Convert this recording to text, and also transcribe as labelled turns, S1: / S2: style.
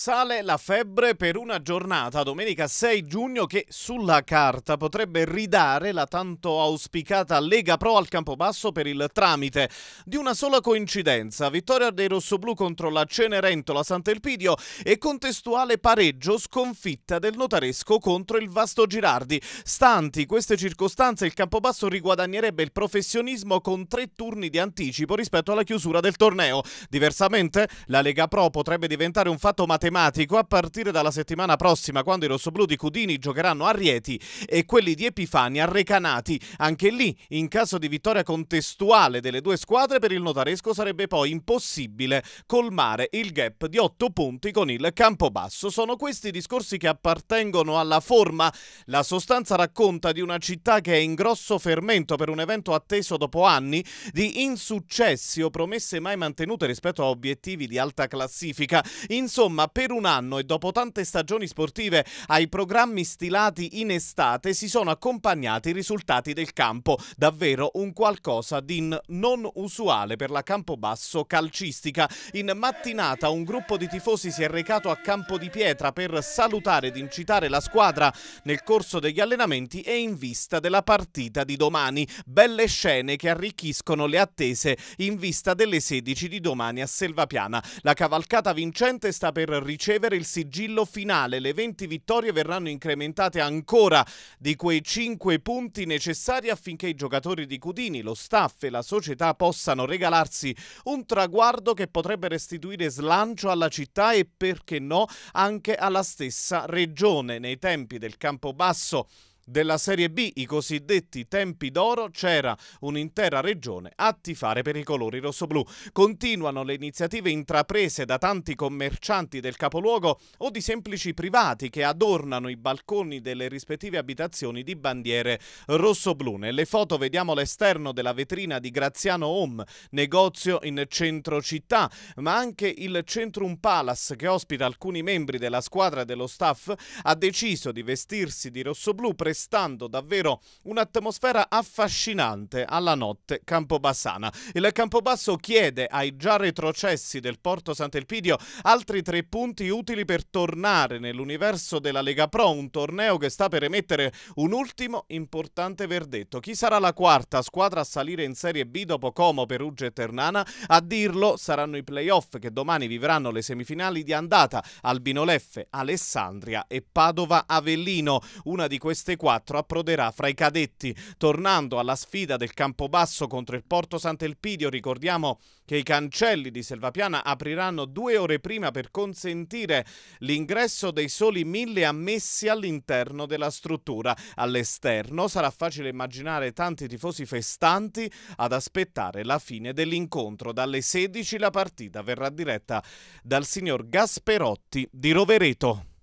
S1: Sale la febbre per una giornata, domenica 6 giugno, che sulla carta potrebbe ridare la tanto auspicata Lega Pro al Campobasso per il tramite di una sola coincidenza, vittoria dei rossoblù contro la Cenerentola Sant'Elpidio e contestuale pareggio sconfitta del notaresco contro il Vasto Girardi. Stanti queste circostanze il Campobasso riguadagnerebbe il professionismo con tre turni di anticipo rispetto alla chiusura del torneo. Diversamente la Lega Pro potrebbe diventare un fatto materiale tematico a partire dalla settimana prossima quando i rossoblù di Cudini giocheranno a Rieti e quelli di Epifania a Recanati. Anche lì, in caso di vittoria contestuale delle due squadre, per il notaresco sarebbe poi impossibile colmare il gap di 8 punti con il Campobasso. Sono questi discorsi che appartengono alla forma. La sostanza racconta di una città che è in grosso fermento per un evento atteso dopo anni di insuccessi o promesse mai mantenute rispetto a obiettivi di alta classifica. Insomma, per un anno e dopo tante stagioni sportive ai programmi stilati in estate si sono accompagnati i risultati del campo, davvero un qualcosa di non usuale per la Campobasso calcistica. In mattinata un gruppo di tifosi si è recato a Campo di Pietra per salutare ed incitare la squadra nel corso degli allenamenti e in vista della partita di domani. Belle scene che arricchiscono le attese in vista delle 16 di domani a Selvapiana. La cavalcata vincente sta per ricevere il sigillo finale. Le 20 vittorie verranno incrementate ancora di quei 5 punti necessari affinché i giocatori di Cudini, lo staff e la società possano regalarsi un traguardo che potrebbe restituire slancio alla città e perché no anche alla stessa regione. Nei tempi del Campobasso della Serie B, i cosiddetti tempi d'oro, c'era un'intera regione a tifare per i colori rossoblù. Continuano le iniziative intraprese da tanti commercianti del capoluogo o di semplici privati che adornano i balconi delle rispettive abitazioni di bandiere rossoblù. Nelle foto vediamo l'esterno della vetrina di Graziano Home, negozio in centro città, ma anche il Centrum Palace che ospita alcuni membri della squadra e dello staff ha deciso di vestirsi di rossoblù presente prestando davvero un'atmosfera affascinante alla notte campobassana. Il Campobasso chiede ai già retrocessi del Porto Sant'Elpidio altri tre punti utili per tornare nell'universo della Lega Pro, un torneo che sta per emettere un ultimo importante verdetto. Chi sarà la quarta squadra a salire in Serie B dopo Como, Perugia e Ternana? A dirlo saranno i playoff che domani vivranno le semifinali di andata Albinoleffe, Alessandria e Padova Avellino. Una di queste quattro 2024 approderà fra i cadetti, tornando alla sfida del Campobasso contro il Porto Sant'Elpidio. Ricordiamo che i cancelli di Selvapiana apriranno due ore prima per consentire l'ingresso dei soli mille ammessi all'interno della struttura. All'esterno sarà facile immaginare tanti tifosi festanti ad aspettare la fine dell'incontro. Dalle 16 la partita verrà diretta dal signor Gasperotti di Rovereto.